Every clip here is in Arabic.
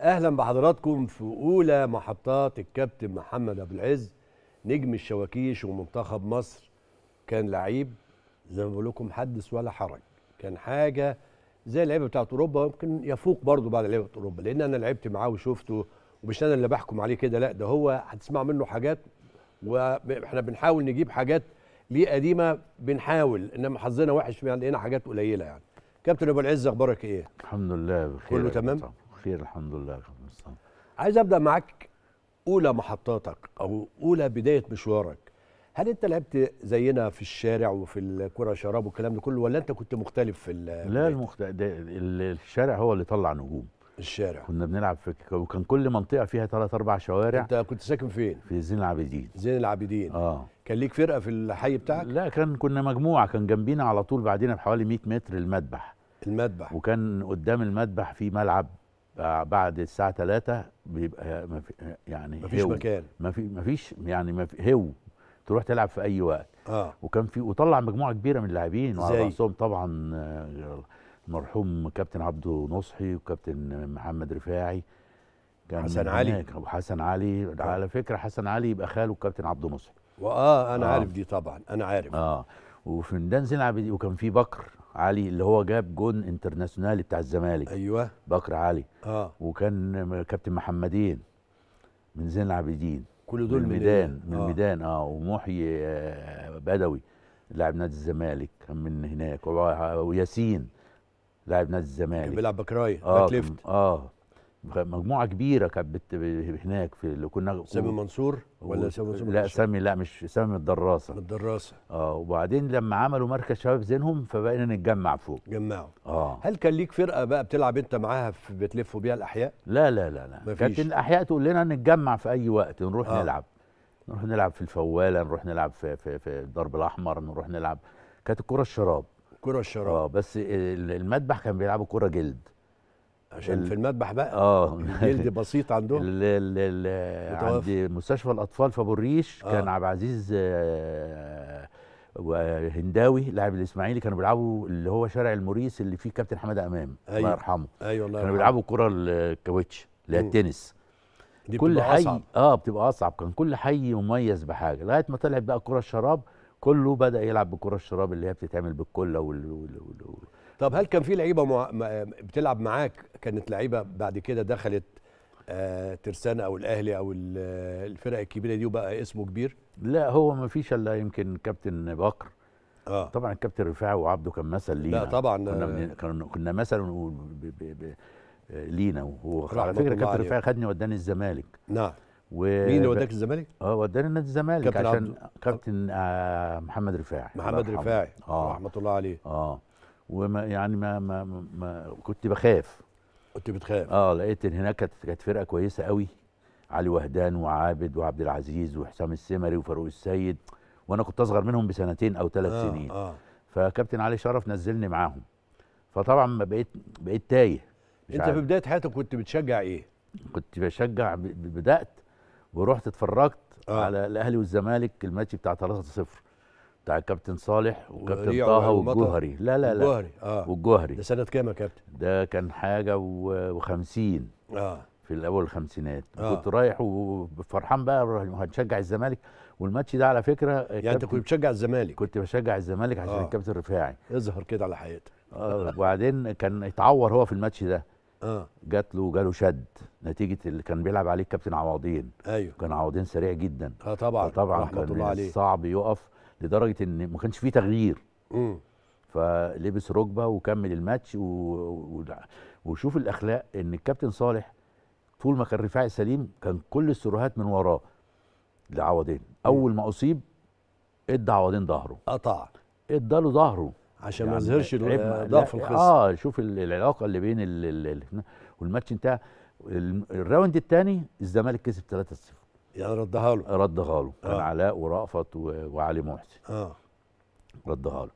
اهلا بحضراتكم في اولى محطات الكابتن محمد ابو العز نجم الشواكيش ومنتخب مصر كان لعيب زي ما بقول لكم حدث ولا حرج كان حاجه زي اللعيبه بتاعت اوروبا ويمكن يفوق برضه بعد لعيبه اوروبا لان انا لعبت معاه وشفته ومش انا اللي بحكم عليه كده لا ده هو هتسمع منه حاجات واحنا بنحاول نجيب حاجات ليه قديمه بنحاول انما حظنا وحش يعني لقينا حاجات قليله يعني كابتن ابو العز اخبارك ايه الحمد لله بخير كله تمام طبعا. بخير الحمد لله يا عايز ابدا معاك اولى محطاتك او اولى بدايه مشوارك هل انت لعبت زينا في الشارع وفي الكره شراب والكلام ده كله ولا انت كنت مختلف في لا المخت... الشارع هو اللي طلع نجوم الشارع كنا بنلعب في وكان كل منطقه فيها ثلاث اربع شوارع انت كنت ساكن فين في زين العابدين زين العابدين اه كان ليك فرقه في الحي بتاعك لا كان كنا مجموعه كان جنبينا على طول بعدين بحوالي 100 متر المذبح المذبح وكان قدام المذبح في ملعب بعد الساعه 3 بيبقى مفي يعني مفيش هو. مكان مفي مفيش يعني مفي هو تروح تلعب في اي وقت اه وكان في وطلع مجموعه كبيره من اللاعبين وعلى راسهم طبعا المرحوم آه، كابتن عبده نصحي وكابتن محمد رفاعي كان حسن علي وحسن علي آه. على فكره حسن علي يبقى خاله الكابتن عبده نصحي واه انا آه. عارف دي طبعا انا عارف اه زين العابدين وكان في بكر علي اللي هو جاب جون انترناسيونالي بتاع الزمالك ايوه بكر علي اه وكان كابتن محمدين من زين العابدين كل دول من الميدان من, من آه. الميدان اه ومحيي آه بدوي لاعب نادي الزمالك كان من هناك وياسين لاعب نادي الزمالك كان بيلعب آه، باك رايت آه ليفت اه مجموعه كبيره كانت هناك في اللي كنا سامي منصور ولا سامي منصور لا سامي لا مش سامي من الدراسه من الدراسه اه وبعدين لما عملوا مركز شباب زينهم فبقينا نتجمع فوق جمعوا اه هل كان ليك فرقه بقى بتلعب انت معاها بتلفوا بيها الاحياء؟ لا لا لا لا مفيش. كانت الاحياء تقول لنا نتجمع في اي وقت نروح آه. نلعب نروح نلعب في الفواله نروح نلعب في في, في الضرب الاحمر نروح نلعب كانت الكره الشراب كره الشراب اه بس المذبح كان بيلعبوا كره جلد عشان في المذبح بقى اه الجلد بسيط عندهم ال... ال... ال... عند مستشفى الاطفال في ابو الريش آه. كان عبد العزيز آه، وهنداوي لاعب الاسماعيلي كانوا بيلعبوا اللي هو شارع الموريس اللي فيه كابتن حماده امام أيوة. الله يرحمه ايوه الله يرحمه كانوا بيلعبوا كره الكاوتش اللي هي التنس دي كل حي أصعب. اه بتبقى اصعب كان كل حي مميز بحاجه لغايه ما طلعت بقى كره الشراب كله بدا يلعب بكره الشراب اللي هي بتتعمل بالكله وال... وال... وال... طب هل كان في لعيبه مع... بتلعب معاك كانت لعيبه بعد كده دخلت آه ترسانة او الاهلي او الفرق الكبيره دي وبقى اسمه كبير لا هو ما فيش الا يمكن كابتن بكر آه. طبعا كابتن رفاعي وعبده كان مثل لينا لا طبعا كنا كنا, كنا مثل ب... ب... ب... لينا وهو على فكره كابتن رفاعي خدني وداني الزمالك نعم و... مين اللي وداك الزمالك؟ اه وداني نادي الزمالك عشان عبد... كابتن آه محمد رفاعي محمد رفاعي آه. رحمه الله عليه اه وما يعني ما ما, ما كنت بخاف كنت بتخاف اه لقيت ان هناك كانت فرقه كويسه قوي علي وهدان وعابد وعبد العزيز وحسام السمري وفاروق السيد وانا كنت اصغر منهم بسنتين او ثلاث آه سنين آه. فكابتن علي شرف نزلني معاهم فطبعا ما بقيت بقيت تايه انت عارف. في بدايه حياتك كنت بتشجع ايه كنت بشجع بدات ورحت اتفرجت آه. على الاهلي والزمالك الماتش بتاع 3 0 بتاع الكابتن صالح وكابتن طه والجوهري لا لا لا الجوهري اه والجوهري ده سنه كام يا كابتن؟ ده كان حاجه و50 اه في الاول الخمسينات آه. كنت رايح وفرحان بقى هنشجع الزمالك والماتش ده على فكره آه، يعني انت كنت بتشجع الزمالك كنت بشجع الزمالك عشان آه. الكابتن رفاعي اظهر كده على حياتك آه وبعدين كان اتعور هو في الماتش ده اه جات له جاله شد نتيجه اللي كان بيلعب عليه الكابتن عوضين ايوه كان عوضين سريع جدا اه طبعا طبعا كان عليه. صعب يقف لدرجه ان ما كانش فيه تغيير مم. فلبس ركبه وكمل الماتش و... و... وشوف الاخلاق ان الكابتن صالح طول ما كان رفاعي سليم كان كل السروهات من وراه لعوضين اول ما اصيب ادى عوضين ظهره قطع ادى له ظهره عشان يعني ما يظهرش ضعف الخصم اه شوف العلاقه اللي بين ال... ال... والماتش انتهى الراوند الثاني الزمالك كسب 3-0 يعني ردها له ردها له كان آه. علاء ورأفت وعلي محسن اه ردها له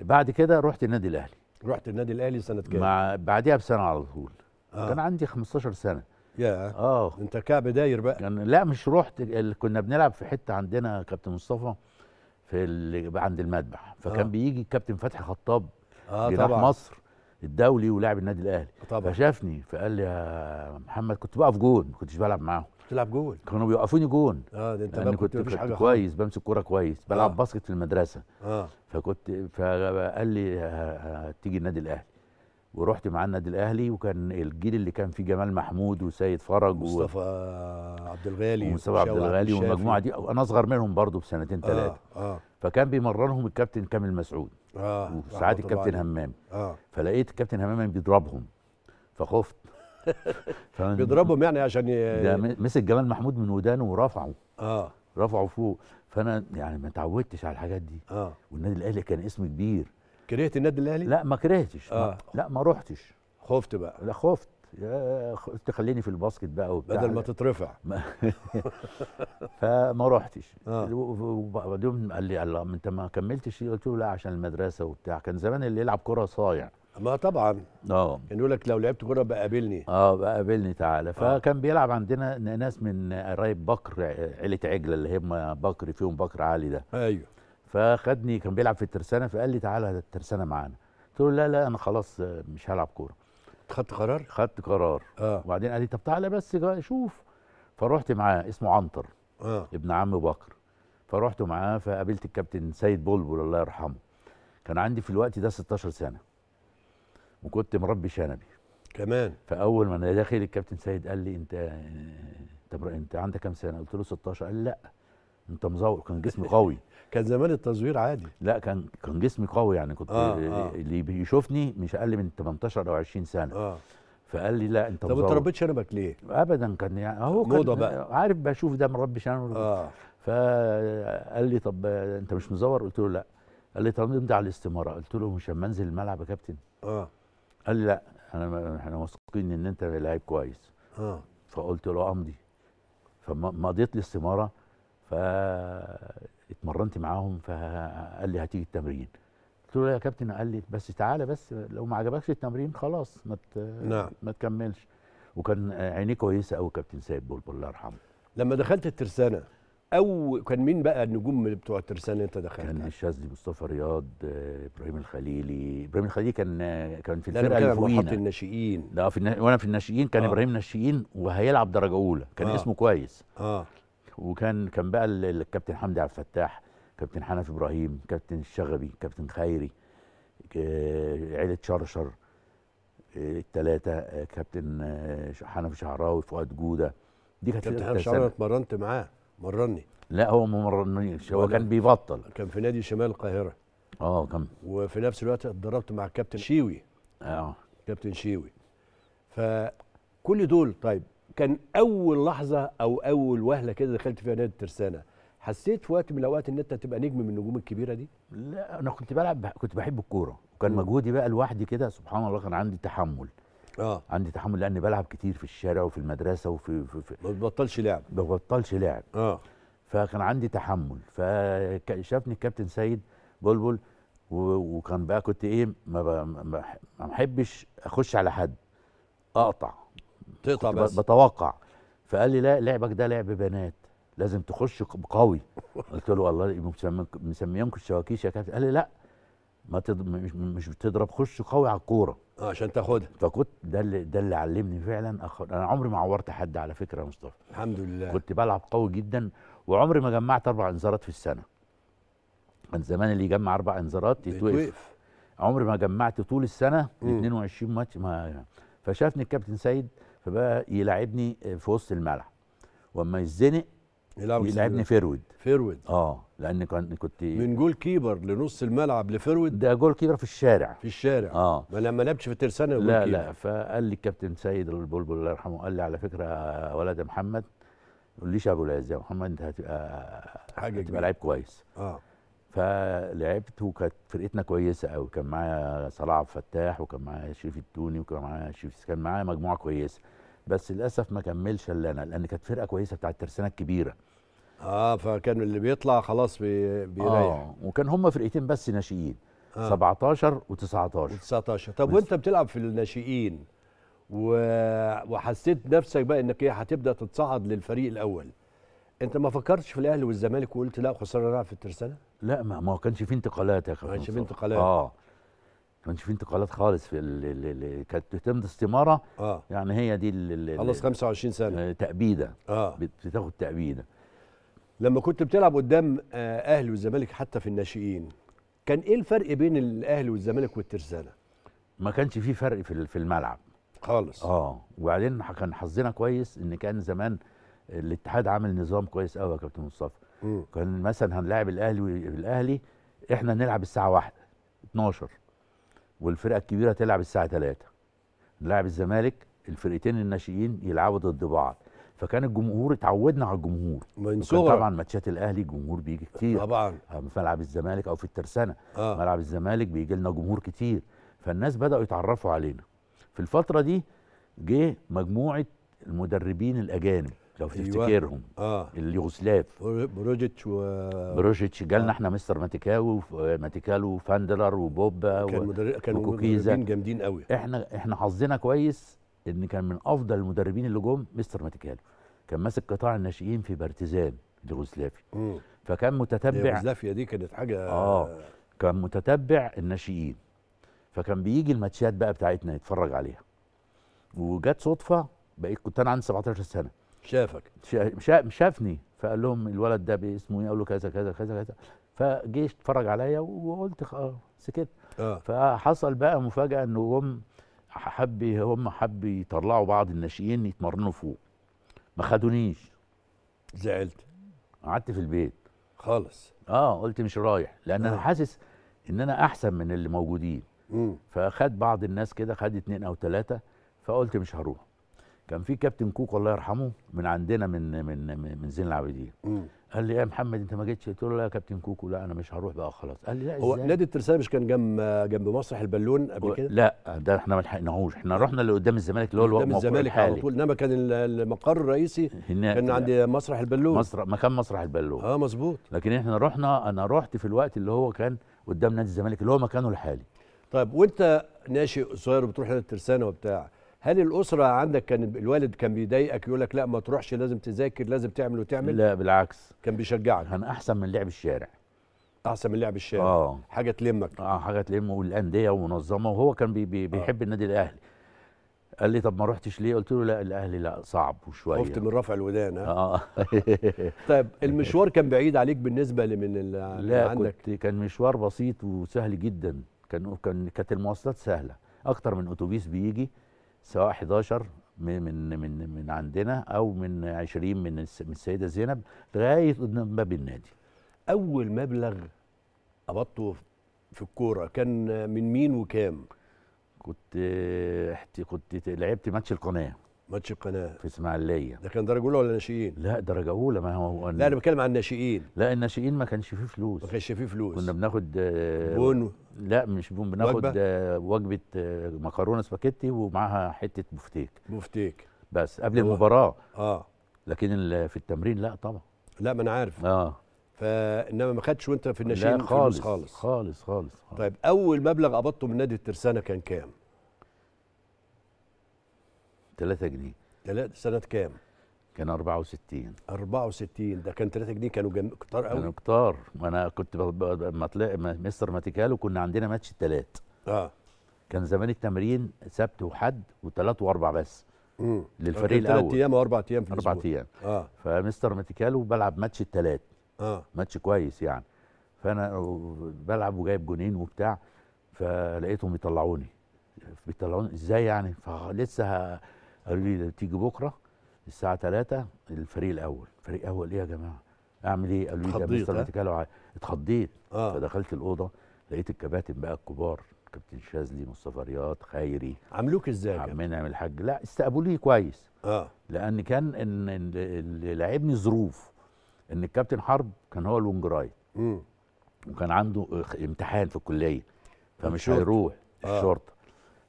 بعد كده رحت النادي الاهلي رحت النادي الاهلي سنه كام؟ مع بعديها بسنه على طول آه. كان عندي 15 سنه يا اه انت كعب داير بقى كان لا مش رحت كنا بنلعب في حته عندنا كابتن مصطفى في ال... عند المذبح فكان آه. بيجي الكابتن فتحي خطاب آه طبعا. مصر الدولي ولاعب النادي الاهلي طبعا فشافني فقال لي يا محمد كنت بقف جون ما كنتش بلعب معاهم بتلعب جول كانوا بيوقفوني جول اه ده انت بقى كنت, كنت, كنت كويس بمسك كوره كويس بلعب آه. باسكت في المدرسه اه فكنت فقال لي هتيجي النادي الاهلي ورحت معاه النادي الاهلي وكان الجيل اللي كان فيه جمال محمود وسيد فرج ومصطفى و... عبد الغالي ومصطفى عبد الغالي والمجموعه دي انا اصغر منهم برضو بسنتين ثلاثه آه. آه. فكان بيمرنهم الكابتن كامل مسعود اه وساعات الكابتن همام آه. فلقيت الكابتن همام بيضربهم فخفت بيضربهم يعني عشان ي... ده مسك جمال محمود من ودانه ورفعه اه رفعه فوق فانا يعني ما اتعودتش على الحاجات دي اه والنادي الاهلي كان اسم كبير كرهت النادي الاهلي؟ لا ما كرهتش آه. ما لا ما رحتش خفت بقى لا خفت يا خليني في الباسكت بقى وبتاع بدل ما تترفع فما رحتش آه. وبعدين قال لي الله انت ما كملتش قلت له لا عشان المدرسه وبتاع كان زمان اللي يلعب كره صايع ما طبعا اه كان يقول لك لو لعبت كوره بقابلني اه بقابلني تعالى آه. فكان بيلعب عندنا ناس من قرايب بكر عيله عجله اللي هم بكر فيهم بكر علي ده ايوه فخدني كان بيلعب في الترسانه فقال لي تعالى الترسانه معانا قلت له لا لا انا خلاص مش هلعب كوره خدت قرار خدت قرار اه وبعدين قال لي طب تعالى بس شوف فروحت معاه اسمه عنتر آه. ابن عم بكر فروحت معاه فقابلت الكابتن سيد بلبل الله يرحمه كان عندي في الوقت ده 16 سنه وكنت مربي شنبي كمان فاول ما انا داخل الكابتن سيد قال لي انت انت انت عندك كام سنه قلت له 16 قال لي لا انت مزور كان جسمي قوي كان زمان التزوير عادي لا كان كان جسمي قوي يعني كنت آه آه. اللي بيشوفني مش اقل من 18 او 20 سنه آه. فقال لي لا انت طب انت ربيت شنبك ليه؟ ابدا كان يعني اهو موضه بقى عارف بشوف ده مربي شنب اه فقال لي طب انت مش مزور؟ قلت له لا قال لي طب امضي على الاستماره قلت له مش لما انزل الملعب يا كابتن اه قال لا انا احنا واثقين ان انت لعيب كويس اه فقلت له آه، امضي فمضيت الاستماره فاتمرنت معاهم فقال لي هتيجي التمرين قلت له يا كابتن قال لي بس تعالى بس لو ما عجبكش التمرين خلاص ما مت... نعم. ما تكملش وكان عينيه كويسه قوي كابتن سيد بلبل الله يرحمه لما دخلت الترسانه او كان مين بقى النجوم بتوع الترسانه انت دخلت كان الشاذلي مصطفى رياض آه، ابراهيم الخليلي ابراهيم الخليلي كان آه، كان في الفرقه الفوينه كان الناشئين لا في النا... وانا في الناشئين كان آه. ابراهيم ناشئين وهيلعب درجه اولى كان آه. اسمه كويس اه وكان كان بقى الكابتن حمدي عبد الفتاح كابتن حنف ابراهيم كابتن الشغبي كابتن خيري عيله شرشر آه، الثلاثه كابتن حنفي شعراوي فؤاد جوده دي كانت كابتن حنفي شعراوي اتمرنت معاه مرني لا هو ما مرنيش هو كان بيبطل كان في نادي شمال القاهره اه كان وفي نفس الوقت اتدربت مع الكابتن شيوي اه كابتن شيوي فكل دول طيب كان اول لحظه او اول وهله كده دخلت فيها نادي الترسانه حسيت في وقت من الاوقات ان انت تبقى نجم من النجوم الكبيره دي لا انا كنت بلعب كنت بحب الكوره وكان مجهودي بقى لوحدي كده سبحان الله كان عندي تحمل اه عندي تحمل لاني بلعب كتير في الشارع وفي المدرسه وفي في في ما بتبطلش لعب ما بتبطلش لعب اه فكان عندي تحمل فشافني الكابتن سيد بلبل وكان بقى كنت ايه ما ما بحبش اخش على حد اقطع تقطع بس بتوقع فقال لي لا لعبك ده لعب بنات لازم تخش قوي قلت له والله مسميينكم الشواكيش يا كابتن قال لي لا ما تض... مش مش بتضرب خش قوي على الكوره اه عشان تاخدها فكنت ده اللي ده اللي علمني فعلا أخ... انا عمري ما عورت حد على فكره يا مصطفى الحمد لله كنت بلعب قوي جدا وعمري ما جمعت اربع انذارات في السنه كان زمان اللي يجمع اربع انذارات يتوقف عمري ما جمعت طول السنه 22 ماتش ما فشافني الكابتن سيد فبقى يلاعبني في وسط الملعب واما يتزنق يلعب يلعبني فيرود فيرود اه لان كان كنت من جول كيبر لنص الملعب لفيرويد ده جول كيبر في الشارع في الشارع اه ما لما لعبش في الترسانه لا كيبر. لا فقال لي الكابتن سيد البلبل الله يرحمه قال لي على فكره يا ولد محمد ما تقوليش يا ابو العز يا محمد انت هتبقى حاجه هتبقى لعيب كويس اه فلعبت وكانت فرقتنا كويسه قوي كان معايا صلاح عبد الفتاح وكان معايا شريف التوني وكان معايا شريف كان معايا مجموعه كويسه بس للاسف ما كملش الا انا لان كانت فرقه كويسه بتاعت الترسانه الكبيره اه فكان اللي بيطلع خلاص بي... بيريح آه وكان هم فرقتين بس ناشئين آه 17 و19 و19 طب وانت بتلعب في الناشئين و... وحسيت نفسك بقى انك ايه هتبدا تتصعد للفريق الاول انت ما فكرتش في الاهلي والزمالك وقلت لا خساره نلعب في الترسانه لا ما ما كانش في انتقالات يا كابتن ما كانش في انتقالات اه ما كانش في انتقالات خالص في اللي كانت تهتم استماره آه. يعني هي دي خلص 25 سنه آه، تأبيده آه. بتاخد تأبيده لما كنت بتلعب قدام آه، اهلي والزمالك حتى في الناشئين كان ايه الفرق بين الاهلي والزمالك والترسانه ما كانش في فرق في في الملعب خالص اه وبعدين كان حظنا كويس ان كان زمان الاتحاد عامل نظام كويس قوي يا كابتن مصطفى كان مثلا هنلاعب الاهلي الاهلي احنا نلعب الساعه 1 12 والفرقه الكبيره تلعب الساعه 3 نلعب الزمالك الفرقتين الناشئين يلعبوا ضد بعض فكان الجمهور اتعودنا على الجمهور من صغر طبعا ماتشات الاهلي الجمهور بيجي كتير طبعا آه، في ملعب الزمالك او في الترسانه آه. ملعب الزمالك بيجي لنا جمهور كتير فالناس بداوا يتعرفوا علينا في الفتره دي جه مجموعه المدربين الاجانب لو أيوة. تفتكرهم آه. اليوغوسلاف بروجيتش و بروجيتش جالنا آه. احنا مستر ماتيكاو ماتيكالو فاندلر وبوبا كان و... مدرب كانوا مدربين جامدين قوي احنا احنا حظنا كويس ان كان من افضل المدربين اللي جم مستر ماتيكالو كان ماسك قطاع الناشئين في بارتيزان يوغوسلافيا فكان متتبع يوغوسلافيا دي كانت حاجه اه كان متتبع الناشئين فكان بيجي الماتشات بقى بتاعتنا يتفرج عليها وجت صدفه بقيت كنت انا عندي 17 سنه شافك شا... شافني فقال لهم الولد ده باسمه ايه اقول له كذا كذا كذا كذا فجيش اتفرج عليا وقلت سكت آه. فحصل بقى مفاجاه انه جم حب هم حب يطلعوا بعض الناشئين يتمرنوا فوق ما خدونيش زعلت قعدت في البيت خالص اه قلت مش رايح لان انا آه. حاسس ان انا احسن من اللي موجودين فاخد فخد بعض الناس كده خد اتنين او تلاتة فقلت مش هروح كان في كابتن كوك الله يرحمه من عندنا من من من زين العابدين قال لي يا محمد انت ما جيتش قلت له لا يا كابتن كوكو لا انا مش هروح بقى خلاص قال لي لا ازاي هو نادي الترسانه مش كان جنب جنب مسرح البالون قبل كده لا ده احنا ما لحقناهوش احنا رحنا اللي قدام الزمالك اللي هو قدام الزمالك على طول انما كان المقر الرئيسي هنا كان عند مسرح البالون مسرح مكان مسرح البالون اه مظبوط لكن احنا رحنا انا رحت في الوقت اللي هو كان قدام نادي الزمالك اللي هو مكانه الحالي طيب وانت ناشئ صغير وبتروح نادي الترسانه وبتاع هل الاسره عندك كان الوالد كان بيضايقك يقول لك لا ما تروحش لازم تذاكر لازم تعمل وتعمل لا بالعكس كان بيشجعك كان احسن من لعب الشارع احسن من لعب الشارع اه حاجه تلمك اه حاجه تلمه والانديه ومنظمه وهو كان بي بي بيحب آه. النادي الاهلي قال لي طب ما رحتش ليه قلت له لا الاهلي لا صعب وشويه خفت من رفع الودان ها اه طيب المشوار كان بعيد عليك بالنسبه لمن لا عندك كنت كان مشوار بسيط وسهل جدا كان كان كانت المواصلات سهله اكتر من اتوبيس بيجي سواء 11 من من من, من عندنا او من 20 من من السيده زينب لغايه باب النادي اول مبلغ قبضته في الكوره كان من مين وكام كنت كنت لعبت ماتش القناه ماتش القناه في اسماعيليه ده كان درجه اولى ولا ناشئين؟ لا درجه اولى ما هو لا انا بتكلم عن الناشئين لا الناشئين ما كانش فيه فلوس ما كانش فيه فلوس كنا بناخد آه، بون لا مش بون بناخد وجبه, آه، آه، مكرونه سباكيتي ومعاها حته بفتيك بفتيك بس قبل أوه. المباراه اه لكن في التمرين لا طبعا لا ما انا عارف اه فانما ما خدتش وانت في الناشئين خالص خالص خالص خالص طيب اول مبلغ قبضته من نادي الترسانه كان كام؟ 3 جنيه تلاتة سنة كام؟ كان 64 64 ده كان 3 جنيه كانوا جم... كتار قوي كانوا كتار انا كنت لما طلع مستر ماتيكالو كنا عندنا ماتش الثلاث اه كان زمان التمرين سبت وحد وثلاث واربع بس امم للفريق الاول ثلاث ايام واربع ايام في الاسبوع اربع ايام اه فمستر ماتيكالو بلعب ماتش الثلاث اه ماتش كويس يعني فانا بلعب وجايب جونين وبتاع فلقيتهم بيطلعوني بيطلعوني ازاي يعني فلسه قالوا لي تيجي بكره الساعه 3 الفريق الاول فريق اول ايه يا جماعه اعمل ايه قالوا لي يا مستر اتخضيت آه. فدخلت الاوضه لقيت الكباتن بقى الكبار كابتن شاذلي مصطفى رياض خيري عملوك ازاي عمنا من الحاج لا استقبلوني كويس اه لان كان ان اللي لعبني ظروف ان الكابتن حرب كان هو الونج رايت وكان عنده امتحان في الكليه فمش هيروح آه. الشرطه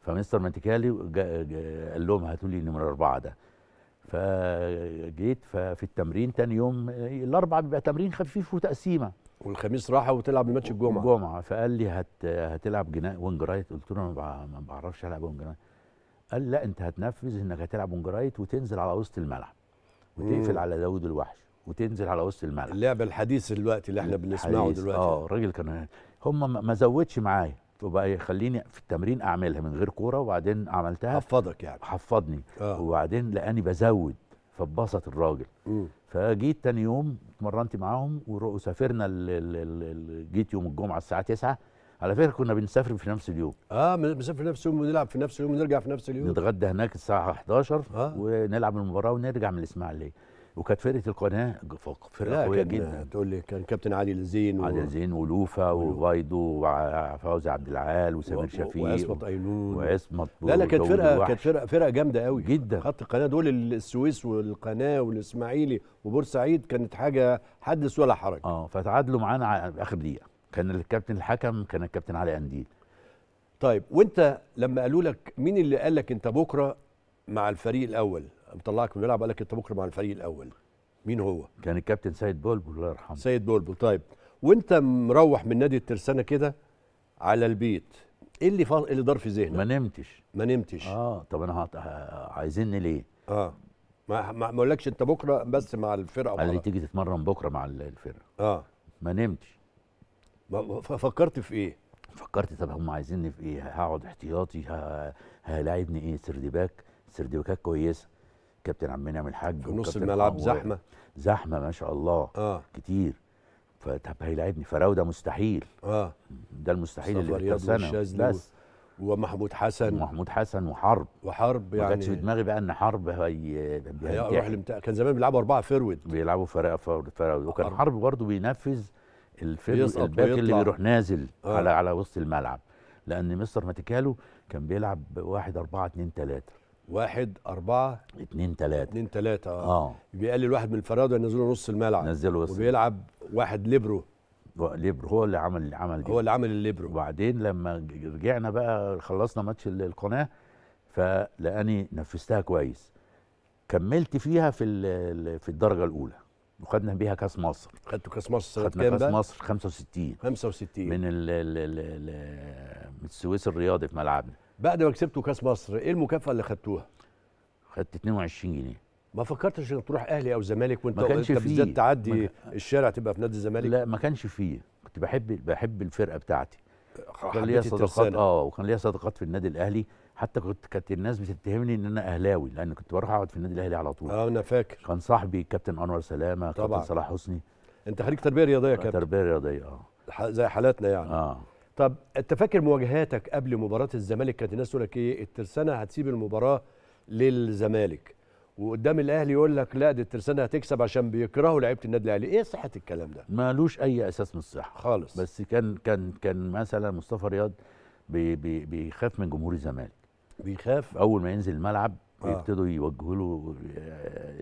فمستر مانتيكالي قال لهم هاتوا لي نمرة أربعة ده فجيت ففي التمرين تاني يوم الأربعة بيبقى تمرين خفيف وتقسيمة والخميس راحه وتلعب الماتش الجمعه الجمعه فقال لي هت هتلعب جنا وينج رايت قلت له انا ما بعرفش العب وينج رايت قال لا انت هتنفذ انك هتلعب وينج رايت وتنزل على وسط الملعب وتقفل على داوود الوحش وتنزل على وسط الملعب اللعب الحديث دلوقتي اللي احنا بنسمعه دلوقتي اه الراجل كان هم ما زودش معايا فبقى يخليني في التمرين اعملها من غير كوره وبعدين عملتها حفظك يعني حفظني آه. وبعدين لاني بزود فبسط الراجل فجيت تاني يوم اتمرنت معاهم وسافرنا جيت يوم الجمعه الساعه 9 على فكره كنا بنسافر في نفس اليوم اه بنسافر في نفس اليوم ونلعب في نفس اليوم ونرجع في نفس اليوم نتغدى هناك الساعه 11 آه. ونلعب المباراه ونرجع من الاسماعيليه وكانت فرقه القناه فرقه قويه جدا تقول لي كان كابتن علي لزين علي لزين و... ولوفا وبايدو وفوزي عبد العال وسمير شفيق وعصمت ايلون وعصمت لا لا كانت فرقه كانت فرقه فرقه جامده قوي جدا خط القناه دول السويس والقناه والاسماعيلي وبورسعيد كانت حاجه حدث ولا حرج اه فتعادلوا معانا اخر دقيقه كان الكابتن الحكم كان الكابتن علي قنديل طيب وانت لما قالوا لك مين اللي قال لك انت بكره مع الفريق الاول مطلعك من الملعب قال لك انت بكره مع الفريق الاول مين هو كان الكابتن سيد بولبول الله يرحمه سيد بولبول طيب وانت مروح من نادي الترسانه كده على البيت ايه اللي فر... إيه اللي دار في ذهنك ما نمتش ما نمتش اه طب انا هط... عايزيني ليه اه ما ما اقولكش انت بكره بس مع الفرقه قال تيجي تتمرن بكره مع الفرقه اه ما نمتش ما... فكرت في ايه فكرت طب هم عايزيني في ايه هقعد احتياطي ه... هلاعبني ايه سردباك سردباكات كويسه كابتن عم المنعم الحاج في نص الملعب زحمه زحمه ما شاء الله آه. كتير فطب هيلاعبني فراوده مستحيل اه ده المستحيل اللي في السنه بس ومحمود حسن ومحمود حسن وحرب وحرب يعني ما كانش في دماغي بقى ان حرب هي هيروح الامتحان كان زمان بيلعبوا اربعه فرود بيلعبوا فراوده وكان حرب برضه بينفذ الفرود الباك اللي بيروح نازل آه. على على وسط الملعب لان مستر ماتيكالو كان بيلعب 1 4 2 3 واحد أربعة اتنين تلاتة اتنين تلاتة اه, آه. بيقلل واحد من الفرادة ينزله نص الملعب نزله وسط وبيلعب واحد ليبرو ليبرو هو اللي عمل عمل ده هو اللي عمل الليبرو وبعدين لما رجعنا بقى خلصنا ماتش القناة فلاني نفذتها كويس كملت فيها في في الدرجة الأولى وخدنا بيها كاس مصر خدتوا كاس مصر سنه كام بقى؟ كاس مصر 65 65 من ال ال ال من السويس الرياضي في ملعبنا بعد ما كسبتوا كاس مصر ايه المكافاه اللي خدتوها؟ خدت 22 جنيه ما فكرتش انك تروح اهلي او زمالك وانت ما كانش انت بالذات تعدي ما... الشارع تبقى في نادي الزمالك لا ما كانش فيه كنت بحب بحب الفرقه بتاعتي كان ليا صداقات اه وكان ليا صداقات في النادي الاهلي حتى كنت كانت الناس بتتهمني ان انا اهلاوي لان كنت بروح اقعد في النادي الاهلي على طول اه انا فاكر كان صاحبي كابتن انور سلامه طبعا كابتن صلاح حسني انت خريج تربيه رياضيه يا كابتن تربيه رياضيه اه زي حالاتنا يعني اه طب انت فاكر مواجهاتك قبل مباراه الزمالك كانت الناس تقول لك ايه الترسانه هتسيب المباراه للزمالك وقدام الاهلي يقول لك لا دي الترسانه هتكسب عشان بيكرهوا لعيبه النادي الاهلي ايه صحه الكلام ده مالوش اي اساس من الصحه خالص بس كان كان كان مثلا مصطفى رياض بي بي بيخاف من جمهور الزمالك بيخاف اول ما ينزل الملعب آه. يبتدوا يوجهوا له آه،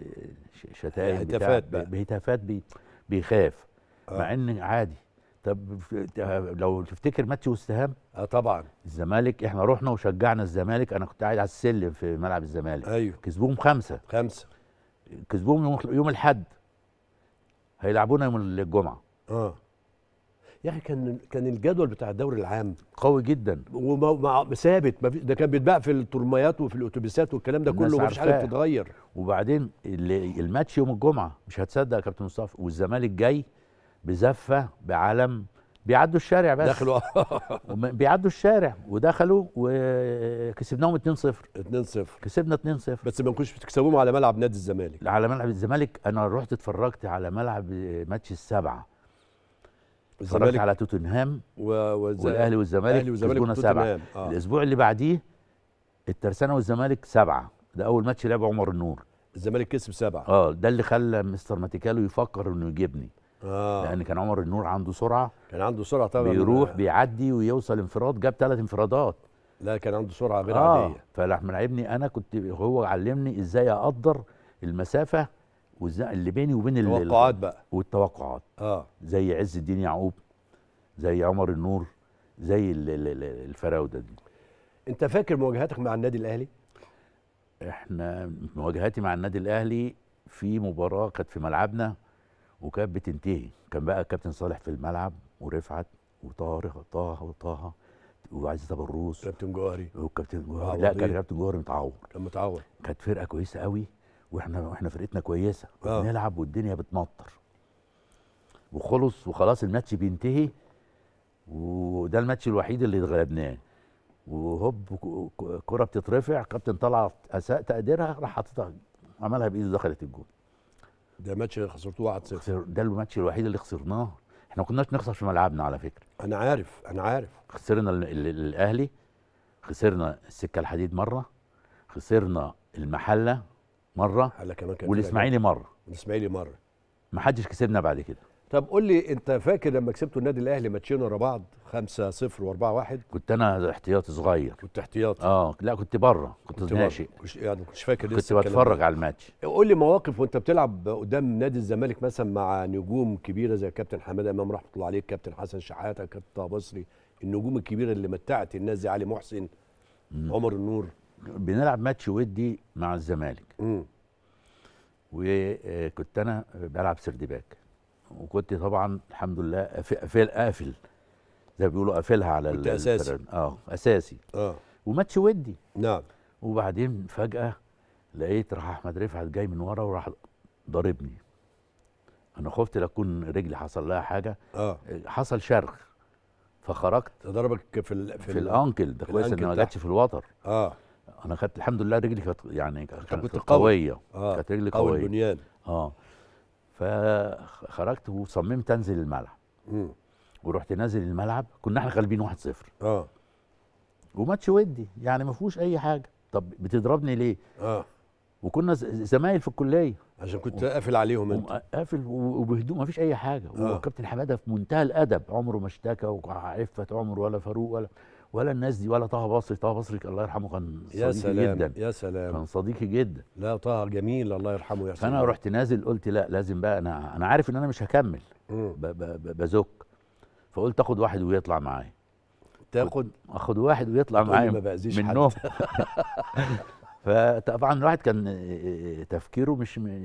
شتائم هتافات بهتافات بيخاف آه. مع ان عادي طب لو تفتكر ماتش وستهام اه طبعا الزمالك احنا رحنا وشجعنا الزمالك انا كنت قاعد على السلم في ملعب الزمالك ايوه كسبوهم خمسه خمسه كسبوهم يوم الاحد هيلعبونا يوم الجمعه اه يا اخي كان كان الجدول بتاع الدوري العام قوي جدا وثابت ده كان بيتباع في الترميات وفي الاتوبيسات والكلام ده كله مفيش حاجه بتتغير وبعدين الماتش يوم الجمعه مش هتصدق يا كابتن مصطفى والزمالك جاي بزفه بعلم بيعدوا الشارع بس دخلوا بيعدوا الشارع ودخلوا وكسبناهم 2-0 2-0 كسبنا 2-0 بس ما كنتوش بتكسبوهم على ملعب نادي الزمالك على ملعب الزمالك انا رحت اتفرجت على ملعب ماتش السبعه اتفرجت على توتنهام و... وز... والاهلي والزمالك كسبونا سبعه آه. الاسبوع اللي بعديه الترسانه والزمالك سبعه ده اول ماتش لعبه عمر النور الزمالك كسب سبعه اه ده اللي خلى مستر ماتيكالو يفكر انه يجيبني آه. لان كان عمر النور عنده سرعه كان عنده سرعه طبعا بيروح آه. بيعدي ويوصل انفراد جاب ثلاث انفرادات لا كان عنده سرعه غير آه. عاديه فراح ملاعبني انا كنت هو علمني ازاي اقدر المسافه وازاي اللي بيني وبين التوقعات بقى والتوقعات اه زي عز الدين يعقوب زي عمر النور زي الفراوده دي انت فاكر مواجهاتك مع النادي الاهلي احنا مواجهاتي مع النادي الاهلي في مباراه كانت في ملعبنا وكانت بتنتهي كان بقى الكابتن صالح في الملعب ورفعت وطارق طه وطه وعزيز ابو الروس كابتن جوهري وكابتن جوهري لا كان كابتن جوهري متعور كان متعور كانت فرقه كويسه قوي واحنا واحنا فرقتنا كويسه بنلعب آه. والدنيا بتمطر وخلص وخلاص الماتش بينتهي وده الماتش الوحيد اللي اتغلبناه وهوب كره بتترفع كابتن طلعت اساء تقديرها راح حاططها عملها بايده دخلت الجول ده ماتش خسرتوه 1-0 ده الماتش الوحيد اللي خسرناه احنا ما كناش نخسر في ملعبنا على فكره انا عارف انا عارف خسرنا الـ الـ الـ الاهلي خسرنا السكه الحديد مره خسرنا المحله مره والاسماعيلي مره الاسماعيلي مره ما حدش كسبنا بعد كده طب قول لي انت فاكر لما كسبتوا النادي الاهلي ماتشين ورا بعض 5 0 و4 1 كنت انا احتياطي صغير كنت احتياطي اه لا كنت بره كنت, كنت ناشئ مش يعني مش فاكر كنت لسه كنت بتفرج على الماتش قول لي مواقف وانت بتلعب قدام نادي الزمالك مثلا مع نجوم كبيره زي كابتن حماده امام رحمه الله عليه كابتن حسن شحاته كابتن طه بصري النجوم الكبيره اللي متعت الناس زي علي محسن مم. عمر النور بنلعب ماتش ودي مع الزمالك وكنت انا بلعب سردباك وكنت طبعا الحمد لله قافل قافل زي ما بيقولوا قافلها على كنت اساسي اه اساسي اه وماتش ودي نعم وبعدين فجاه لقيت راح احمد رفعت جاي من ورا وراح ضاربني انا خفت لا اكون رجلي حصل لها حاجه اه حصل شرخ فخرجت ضربك في ال في, في الانكل ده كويس ان ما جاتش في الوتر اه انا خدت الحمد لله رجلي كانت يعني كانت قويه اه كانت رجلي قويه قوي البنيان اه فخرجت وصممت انزل الملعب م. ورحت نازل الملعب كنا احنا غالبين 1-0 اه وماتش ودي يعني ما فيهوش اي حاجه طب بتضربني ليه اه وكنا زمايل في الكليه عشان كنت قافل عليهم انت قافل وبهدوء ما فيش اي حاجه آه. وكابتن حماده في منتهى الادب عمره ما اشتكى وعفت عمره ولا فاروق ولا ولا الناس دي ولا طه بصري طه بصري الله يرحمه كان يا صديقي سلام جدا يا سلام كان صديقي جدا لا طه جميل الله يرحمه يا فانا رحت نازل قلت لا لازم بقى انا انا عارف ان انا مش هكمل بزك فقلت اخد واحد ويطلع معايا تاخد اخد واحد ويطلع معايا منهم فطبعا الواحد كان آه، آه، آه، تفكيره مش م...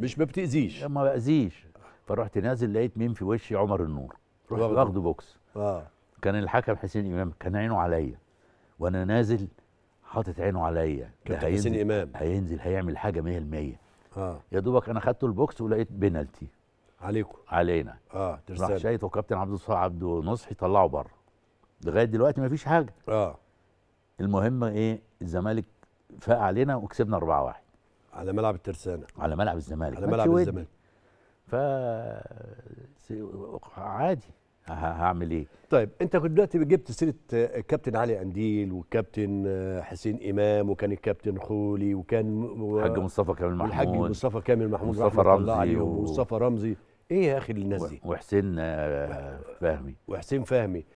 مش ما بتاذيش ما باذيش فرحت نازل لقيت مين في وشي عمر النور رحت واخده بوكس اه كان الحكم حسين امام كان عينه عليا وانا نازل حاطط عينه عليا كان حسين امام هينزل هيعمل حاجه 100% اه يا دوبك انا خدته البوكس ولقيت بينالتي عليكم علينا اه ترسال راح شايط وكابتن عبد الصالح عبد نصحي طلعه بره لغايه دلوقتي ما فيش حاجه اه المهم ايه الزمالك فاق علينا وكسبنا 4 1 على ملعب الترسانه على ملعب الزمالك على ملعب الزمالك ف عادي هعمل ايه طيب انت كنت دلوقتي جبت سيره الكابتن آه، علي انديل وكابتن آه، حسين امام وكان الكابتن خولي وكان الحاج مصطفى كامل محمود الحاج مصطفى كامل محمود مصطفى رمزي ومصطفى رمزي ايه يا اخي الناس دي وحسين آه، فهمي وحسين فهمي